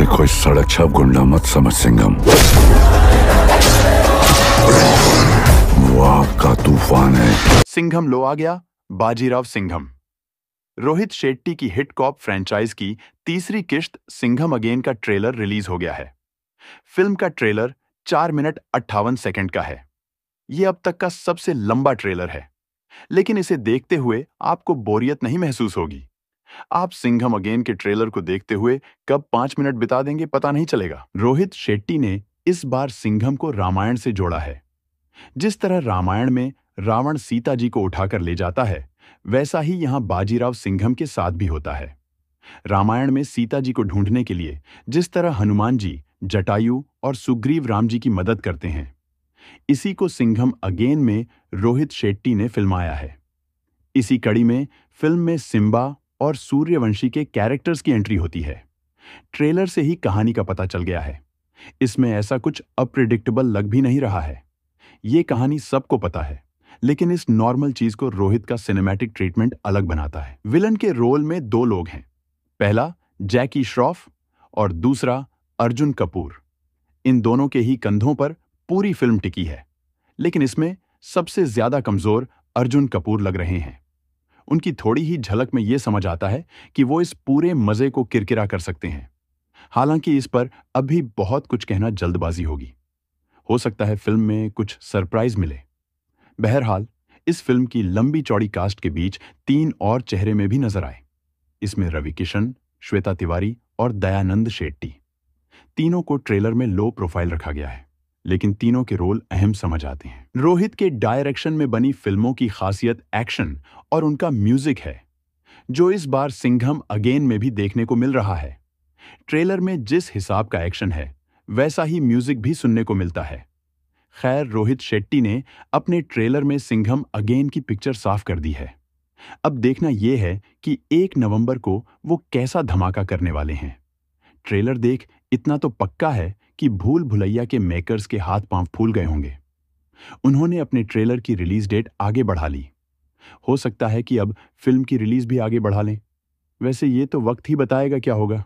इसे कोई सड़क छाप गुंडा मत समझ सिंघम वो तूफान है सिंघम लो आ गया बाजीराव सिंघम रोहित शेट्टी की हिट कॉप फ्रेंचाइज की तीसरी किश्त सिंघम अगेन का ट्रेलर रिलीज हो गया है फिल्म का ट्रेलर चार मिनट अट्ठावन सेकंड का है यह अब तक का सबसे लंबा ट्रेलर है लेकिन इसे देखते हुए आपको बोरियत नहीं महसूस होगी आप सिंघम अगेन के ट्रेलर को देखते हुए कब पांच मिनट बिता देंगे पता नहीं चलेगा रोहित शेट्टी ने इस बार सिंघम को रामायण से जोड़ा है जिस तरह रामायण में रावण सीता जी को उठाकर ले जाता है वैसा ही यहां बाजीराव सिंघम के साथ भी होता है रामायण में सीता जी को ढूंढने के लिए जिस तरह हनुमान जी जटायु और सुग्रीव राम जी की मदद करते हैं इसी को सिंघम अगेन में रोहित शेट्टी ने फिल्माया है इसी कड़ी में फिल्म में सिम्बा और सूर्यवंशी के कैरेक्टर्स की एंट्री होती है ट्रेलर से ही कहानी का पता चल गया है इसमें ऐसा कुछ अप्रिडिक्टेबल लग भी नहीं रहा है ये कहानी सबको पता है लेकिन इस नॉर्मल चीज को रोहित का सिनेमैटिक ट्रीटमेंट अलग बनाता है विलन के रोल में दो लोग हैं पहला जैकी श्रॉफ और दूसरा अर्जुन कपूर इन दोनों के ही कंधों पर पूरी फिल्म टिकी है लेकिन इसमें सबसे ज्यादा कमजोर अर्जुन कपूर लग रहे हैं उनकी थोड़ी ही झलक में यह समझ आता है कि वो इस पूरे मज़े को किरकिरा कर सकते हैं हालांकि इस पर अभी बहुत कुछ कहना जल्दबाजी होगी हो सकता है फिल्म में कुछ सरप्राइज मिले बहरहाल इस फिल्म की लंबी चौड़ी कास्ट के बीच तीन और चेहरे में भी नजर आए इसमें रवि किशन श्वेता तिवारी और दयानंद शेट्टी तीनों को ट्रेलर में लो प्रोफाइल रखा गया है लेकिन तीनों के रोल अहम समझ आते हैं रोहित के डायरेक्शन में बनी फिल्मों की खासियत एक्शन और उनका म्यूजिक है जो इस बार सिंघम अगेन में भी देखने को मिल रहा है ट्रेलर में जिस हिसाब का एक्शन है वैसा ही म्यूजिक भी सुनने को मिलता है खैर रोहित शेट्टी ने अपने ट्रेलर में सिंघम अगेन की पिक्चर साफ कर दी है अब देखना यह है कि एक नवंबर को वो कैसा धमाका करने वाले हैं ट्रेलर देख इतना तो पक्का है कि भूल भुलैया के मेकर्स के हाथ पांव फूल गए होंगे उन्होंने अपने ट्रेलर की रिलीज डेट आगे बढ़ा ली हो सकता है कि अब फिल्म की रिलीज भी आगे बढ़ा लें वैसे ये तो वक्त ही बताएगा क्या होगा